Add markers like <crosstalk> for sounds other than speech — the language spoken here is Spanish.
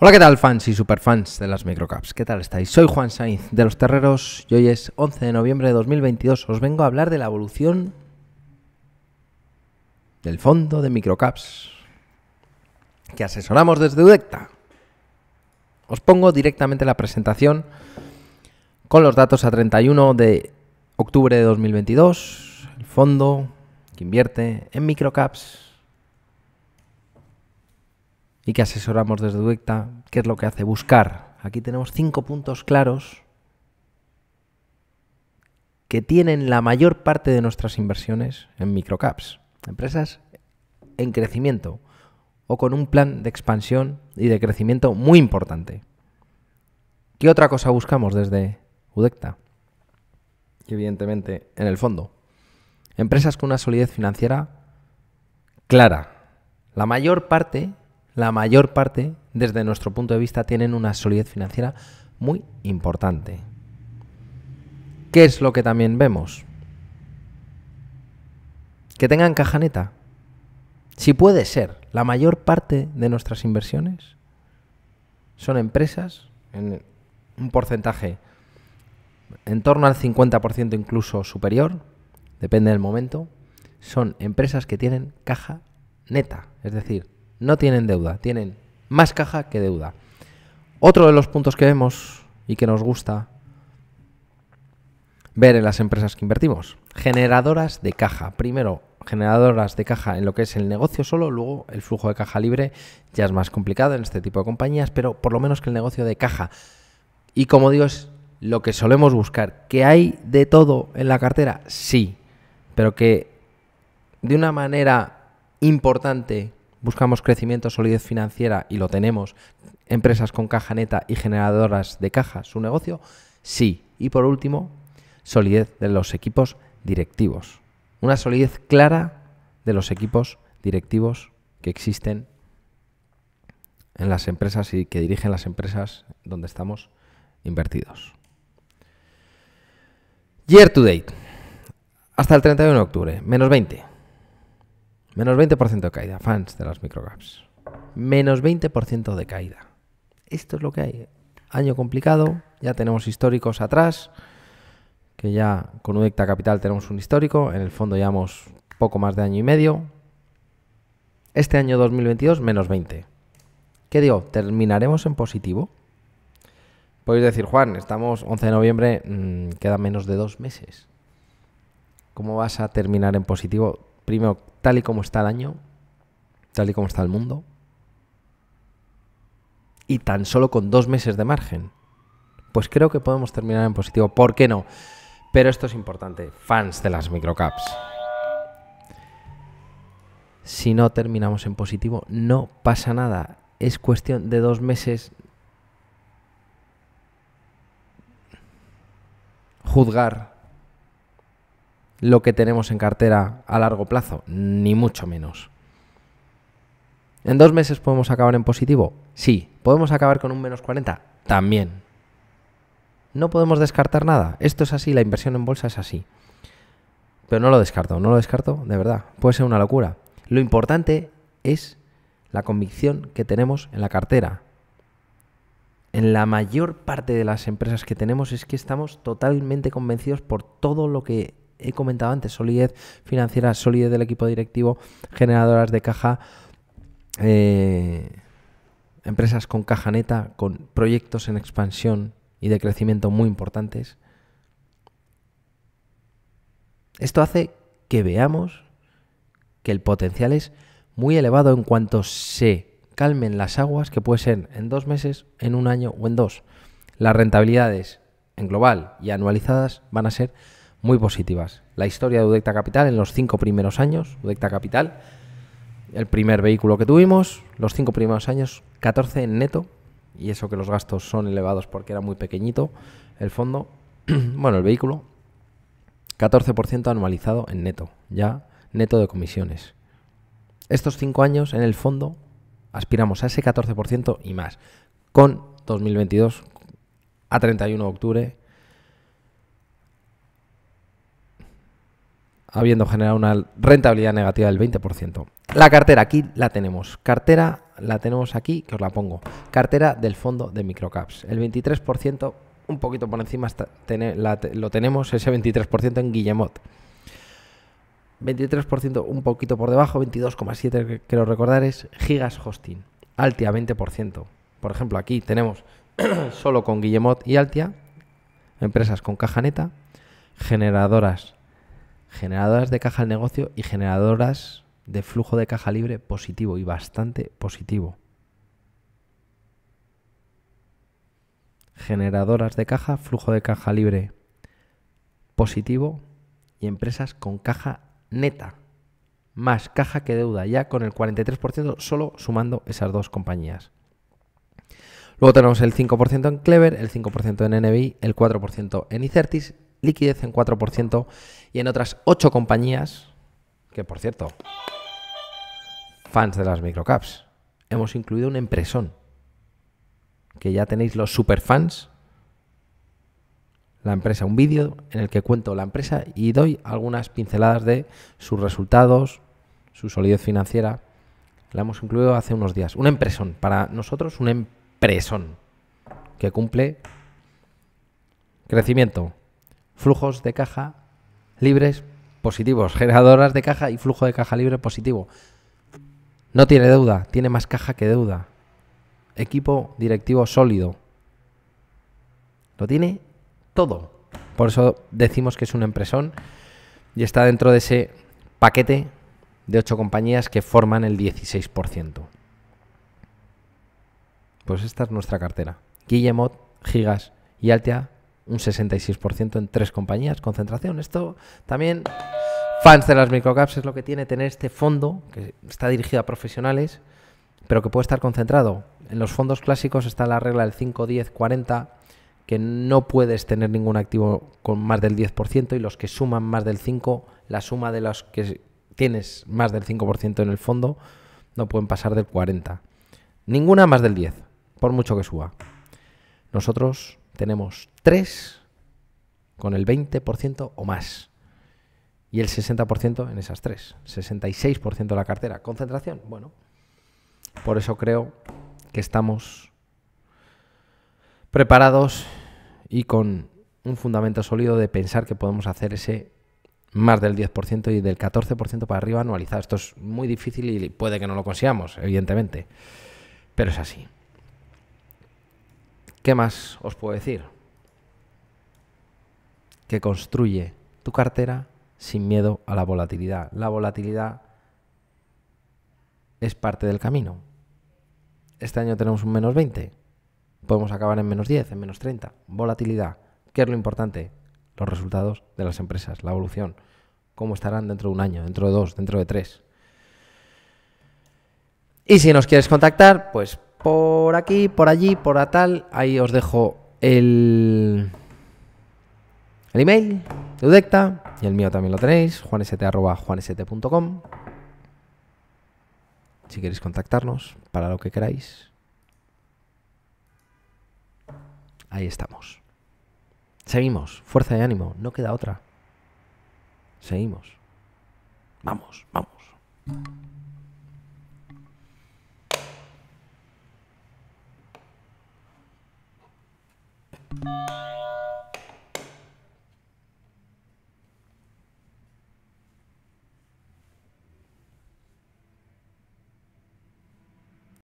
Hola, ¿qué tal fans y superfans de las microcaps? ¿Qué tal estáis? Soy Juan Sainz de Los Terreros y hoy es 11 de noviembre de 2022. Os vengo a hablar de la evolución del fondo de microcaps que asesoramos desde Udecta. Os pongo directamente la presentación con los datos a 31 de octubre de 2022. El fondo que invierte en microcaps y que asesoramos desde Udecta... ¿qué es lo que hace? Buscar. Aquí tenemos cinco puntos claros que tienen la mayor parte de nuestras inversiones en microcaps, empresas en crecimiento o con un plan de expansión y de crecimiento muy importante. ¿Qué otra cosa buscamos desde UDECTA? evidentemente, en el fondo, empresas con una solidez financiera clara. La mayor parte la mayor parte, desde nuestro punto de vista, tienen una solidez financiera muy importante. ¿Qué es lo que también vemos? Que tengan caja neta. Si puede ser, la mayor parte de nuestras inversiones son empresas en un porcentaje en torno al 50% incluso superior, depende del momento, son empresas que tienen caja neta, es decir, no tienen deuda, tienen más caja que deuda. Otro de los puntos que vemos y que nos gusta ver en las empresas que invertimos, generadoras de caja. Primero, generadoras de caja en lo que es el negocio solo, luego el flujo de caja libre ya es más complicado en este tipo de compañías, pero por lo menos que el negocio de caja. Y como digo, es lo que solemos buscar. ¿Que hay de todo en la cartera? Sí, pero que de una manera importante buscamos crecimiento, solidez financiera y lo tenemos, empresas con caja neta y generadoras de caja, su negocio, sí. Y por último, solidez de los equipos directivos. Una solidez clara de los equipos directivos que existen en las empresas y que dirigen las empresas donde estamos invertidos. Year to date, hasta el 31 de octubre, menos 20. Menos 20% de caída, fans de las microcaps. Menos 20% de caída. Esto es lo que hay. ¿eh? Año complicado, ya tenemos históricos atrás, que ya con Udecta Capital tenemos un histórico, en el fondo llevamos poco más de año y medio. Este año 2022, menos 20. ¿Qué digo? ¿Terminaremos en positivo? Podéis decir, Juan, estamos 11 de noviembre, mm, queda menos de dos meses. ¿Cómo vas a terminar en positivo? Primero, tal y como está el año, tal y como está el mundo, y tan solo con dos meses de margen, pues creo que podemos terminar en positivo. ¿Por qué no? Pero esto es importante, fans de las microcaps. Si no terminamos en positivo, no pasa nada. Es cuestión de dos meses. Juzgar lo que tenemos en cartera a largo plazo, ni mucho menos. ¿En dos meses podemos acabar en positivo? Sí. ¿Podemos acabar con un menos 40? También. No podemos descartar nada. Esto es así, la inversión en bolsa es así. Pero no lo descarto, no lo descarto, de verdad. Puede ser una locura. Lo importante es la convicción que tenemos en la cartera. En la mayor parte de las empresas que tenemos es que estamos totalmente convencidos por todo lo que he comentado antes, solidez financiera, solidez del equipo directivo, generadoras de caja, eh, empresas con caja neta, con proyectos en expansión y de crecimiento muy importantes. Esto hace que veamos que el potencial es muy elevado en cuanto se calmen las aguas, que puede ser en dos meses, en un año o en dos. Las rentabilidades en global y anualizadas van a ser muy positivas. La historia de Udecta Capital en los cinco primeros años, Udecta Capital, el primer vehículo que tuvimos, los cinco primeros años, 14 en neto, y eso que los gastos son elevados porque era muy pequeñito el fondo, <clears throat> bueno, el vehículo, 14% anualizado en neto, ya neto de comisiones. Estos cinco años en el fondo aspiramos a ese 14% y más, con 2022 a 31 de octubre habiendo generado una rentabilidad negativa del 20%. La cartera, aquí la tenemos. Cartera la tenemos aquí, que os la pongo. Cartera del fondo de microcaps. El 23%, un poquito por encima, lo tenemos, ese 23% en Guillemot. 23% un poquito por debajo, 22,7% creo recordar es Gigas Hosting. Altia 20%. Por ejemplo, aquí tenemos <clears throat> solo con Guillemot y Altia, empresas con caja neta, generadoras generadoras de caja al negocio y generadoras de flujo de caja libre positivo y bastante positivo. Generadoras de caja, flujo de caja libre positivo y empresas con caja neta, más caja que deuda, ya con el 43% solo sumando esas dos compañías. Luego tenemos el 5% en Clever, el 5% en NBI, el 4% en Icertis liquidez en 4% y en otras 8 compañías, que por cierto, fans de las microcaps, hemos incluido un empresón, que ya tenéis los superfans, la empresa, un vídeo en el que cuento la empresa y doy algunas pinceladas de sus resultados, su solidez financiera. La hemos incluido hace unos días. Un empresón, para nosotros un empresón, que cumple crecimiento, flujos de caja libres positivos, generadoras de caja y flujo de caja libre positivo. No tiene deuda, tiene más caja que deuda. Equipo directivo sólido. Lo tiene todo. Por eso decimos que es un empresón y está dentro de ese paquete de ocho compañías que forman el 16%. Pues esta es nuestra cartera. Guillemot, Gigas y Altea un 66% en tres compañías, concentración. Esto también, fans de las microcaps, es lo que tiene tener este fondo que está dirigido a profesionales, pero que puede estar concentrado. En los fondos clásicos está la regla del 5, 10, 40, que no puedes tener ningún activo con más del 10% y los que suman más del 5, la suma de los que tienes más del 5% en el fondo, no pueden pasar del 40. Ninguna más del 10, por mucho que suba. Nosotros tenemos tres con el 20% o más. Y el 60% en esas tres, 66% de la cartera. Concentración. Bueno, por eso creo que estamos preparados y con un fundamento sólido de pensar que podemos hacer ese más del 10% y del 14% para arriba anualizado. Esto es muy difícil y puede que no lo consigamos, evidentemente. Pero es así. ¿Qué más os puedo decir? Que construye tu cartera sin miedo a la volatilidad. La volatilidad es parte del camino. Este año tenemos un menos 20. Podemos acabar en menos 10, en menos 30. Volatilidad. ¿Qué es lo importante? Los resultados de las empresas, la evolución. ¿Cómo estarán dentro de un año, dentro de dos, dentro de tres? Y si nos quieres contactar, pues por aquí, por allí, por a tal. Ahí os dejo el, el email de Udecta y el mío también lo tenéis, juanesete.com. Si queréis contactarnos para lo que queráis, ahí estamos. Seguimos, fuerza y ánimo, no queda otra. Seguimos. Vamos, vamos. Música